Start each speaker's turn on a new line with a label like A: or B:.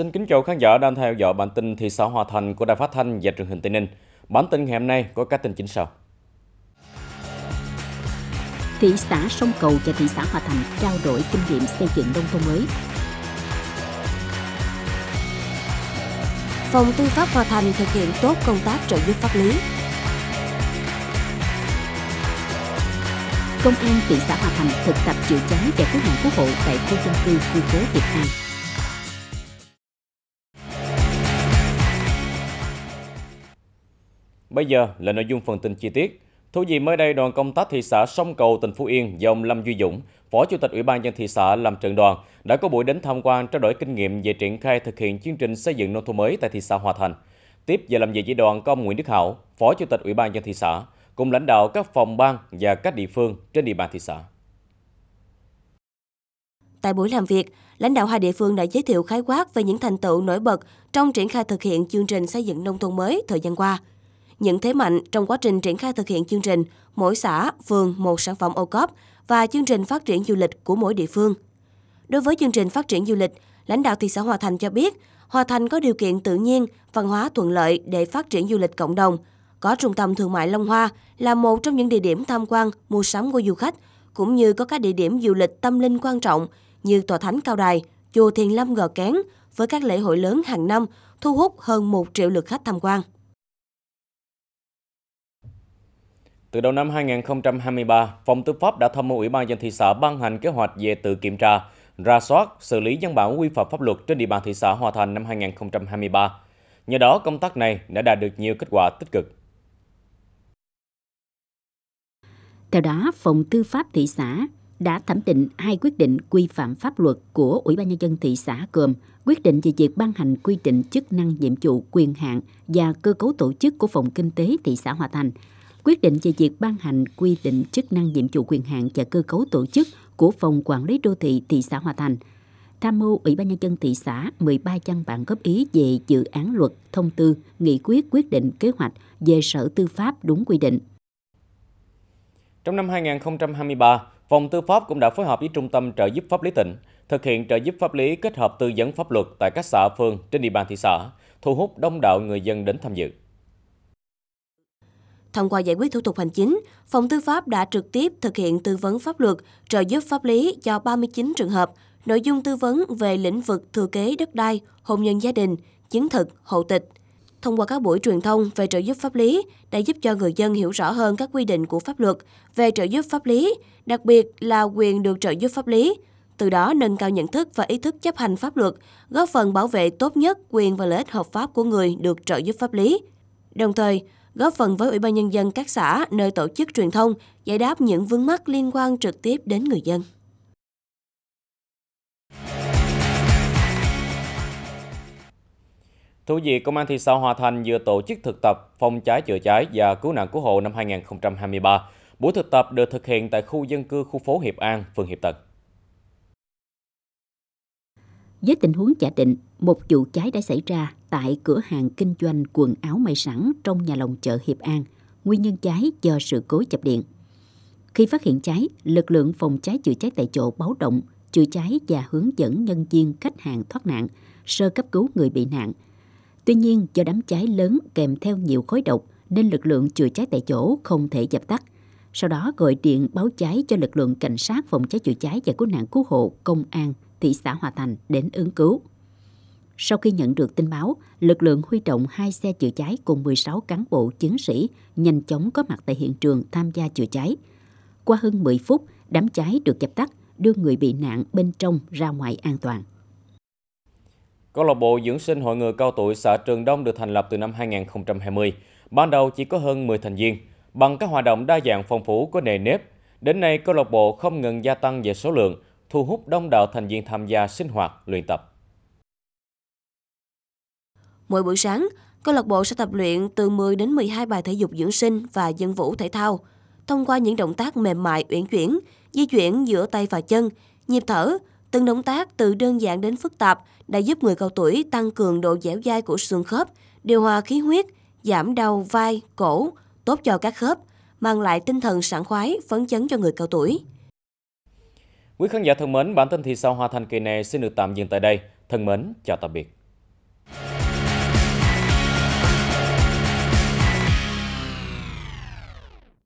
A: Xin kính chào khán giả đang theo dõi bản tin thị xã Hòa Thành của Đài Phát thanh và Truyền hình Tây Ninh. Bản tin ngày hôm nay có các tin chính sau.
B: Thị xã Sông Cầu và thị xã Hòa Thành trao đổi kinh nghiệm
C: xây dựng nông thôn mới. Phòng Tư pháp Hòa Thành thực hiện tốt công tác trợ giúp pháp lý.
B: Công an thị xã Hòa Thành thực tập chữa cháy và cứu nạn cứu hộ tại khu dân cư khu phố Việt An.
A: Bây giờ là nội dung phần tin chi tiết. Thú gì mới đây, đoàn công tác thị xã Sông Cầu, tỉnh Phú Yên do ông Lâm Duy Dũng, Phó Chủ tịch Ủy ban nhân thị xã làm trưởng đoàn, đã có buổi đến tham quan trao đổi kinh nghiệm về triển khai thực hiện chương trình xây dựng nông thôn mới tại thị xã Hòa Thành. Tiếp về làm việc với đoàn có ông Nguyễn Đức Hảo, Phó Chủ tịch Ủy ban nhân thị xã, cùng lãnh đạo các phòng ban và các địa phương trên địa bàn thị xã.
C: Tại buổi làm việc, lãnh đạo hai địa phương đã giới thiệu khái quát về những thành tựu nổi bật trong triển khai thực hiện chương trình xây dựng nông thôn mới thời gian qua – những thế mạnh trong quá trình triển khai thực hiện chương trình mỗi xã, phường một sản phẩm ô cóp và chương trình phát triển du lịch của mỗi địa phương. Đối với chương trình phát triển du lịch, lãnh đạo thị xã Hòa Thành cho biết, Hòa Thành có điều kiện tự nhiên, văn hóa thuận lợi để phát triển du lịch cộng đồng. Có trung tâm thương mại Long Hoa là một trong những địa điểm tham quan, mua sắm của du khách, cũng như có các địa điểm du lịch tâm linh quan trọng như Tòa Thánh Cao Đài, Chùa Thiền Lâm Gò Kén với các lễ hội lớn hàng năm thu hút hơn 1 triệu lượt khách tham quan.
A: Từ đầu năm 2023, Phòng Tư pháp đã tham mưu Ủy ban dân thị xã ban hành kế hoạch về tự kiểm tra, ra soát, xử lý văn bản quy phạm pháp luật trên địa bàn thị xã Hòa Thành năm 2023. Nhờ đó, công tác này đã đạt được nhiều kết quả tích cực.
B: Theo đó, Phòng Tư pháp thị xã đã thẩm định hai quyết định quy phạm pháp luật của Ủy ban Nhân dân thị xã gồm quyết định về việc ban hành quy định chức năng nhiệm vụ quyền hạn và cơ cấu tổ chức của Phòng Kinh tế thị xã Hòa Thành – quyết định về việc ban hành quy định chức năng nhiệm vụ quyền hạn và cơ cấu tổ chức của phòng quản lý đô thị thị xã Hòa Thành, tham mưu Ủy ban nhân dân thị xã 13 văn bản góp ý về dự án luật, thông tư, nghị quyết, quyết định, kế hoạch về Sở Tư pháp đúng quy định.
A: Trong năm 2023, Phòng Tư pháp cũng đã phối hợp với Trung tâm trợ giúp pháp lý tỉnh thực hiện trợ giúp pháp lý kết hợp tư vấn pháp luật tại các xã phường trên địa bàn thị xã, thu hút đông đảo người dân đến tham dự.
C: Thông qua giải quyết thủ tục hành chính, Phòng Tư pháp đã trực tiếp thực hiện tư vấn pháp luật, trợ giúp pháp lý cho 39 trường hợp, nội dung tư vấn về lĩnh vực thừa kế đất đai, hôn nhân gia đình, chứng thực, hộ tịch. Thông qua các buổi truyền thông về trợ giúp pháp lý đã giúp cho người dân hiểu rõ hơn các quy định của pháp luật về trợ giúp pháp lý, đặc biệt là quyền được trợ giúp pháp lý, từ đó nâng cao nhận thức và ý thức chấp hành pháp luật, góp phần bảo vệ tốt nhất quyền và lợi ích hợp pháp của người được trợ giúp pháp lý. Đồng thời, góp phần với Ủy ban Nhân dân các xã nơi tổ chức truyền thông, giải đáp những vướng mắc liên quan trực tiếp đến người dân.
A: Thưa quý vị, Công an thị xã Hòa Thành vừa tổ chức thực tập phòng cháy chữa cháy và cứu nạn cứu hộ năm 2023. Buổi thực tập được thực hiện tại khu dân cư khu phố Hiệp An, phường Hiệp Tân.
B: Với tình huống giả định, một vụ cháy đã xảy ra tại cửa hàng kinh doanh quần áo may sẵn trong nhà lồng chợ Hiệp An. Nguyên nhân cháy do sự cố chập điện. Khi phát hiện cháy, lực lượng phòng cháy chữa cháy tại chỗ báo động, chữa cháy và hướng dẫn nhân viên khách hàng thoát nạn, sơ cấp cứu người bị nạn. Tuy nhiên, do đám cháy lớn kèm theo nhiều khói độc nên lực lượng chữa cháy tại chỗ không thể dập tắt. Sau đó gọi điện báo cháy cho lực lượng cảnh sát phòng cháy chữa cháy và cứu nạn cứu hộ, công an thị xã Hòa Thành đến ứng cứu. Sau khi nhận được tin báo, lực lượng huy động hai xe chữa cháy cùng 16 cán bộ chiến sĩ nhanh chóng có mặt tại hiện trường tham gia chữa cháy. Qua hơn 10 phút, đám cháy được dập tắt, đưa người bị nạn bên trong ra ngoài an toàn.
A: Câu lạc bộ dưỡng sinh hội người cao tuổi xã Trường Đông được thành lập từ năm 2020. Ban đầu chỉ có hơn 10 thành viên, bằng các hoạt động đa dạng phong phú có nề nếp. Đến nay, câu lạc bộ không ngừng gia tăng về số lượng, thu hút đông đảo thành viên tham gia sinh hoạt, luyện tập.
C: Mỗi buổi sáng, câu lạc bộ sẽ tập luyện từ 10 đến 12 bài thể dục dưỡng sinh và dân vũ thể thao. Thông qua những động tác mềm mại uyển chuyển, di chuyển giữa tay và chân, nhịp thở, từng động tác từ đơn giản đến phức tạp đã giúp người cao tuổi tăng cường độ dẻo dai của xương khớp, điều hòa khí huyết, giảm đau vai, cổ, tốt cho các khớp, mang lại tinh thần sảng khoái, phấn chấn cho người cao tuổi.
A: Quý khán giả thân mến, bản tin thị sao Hoa Thành kỳ này xin được tạm dừng tại đây. Thân mến, chào tạm biệt.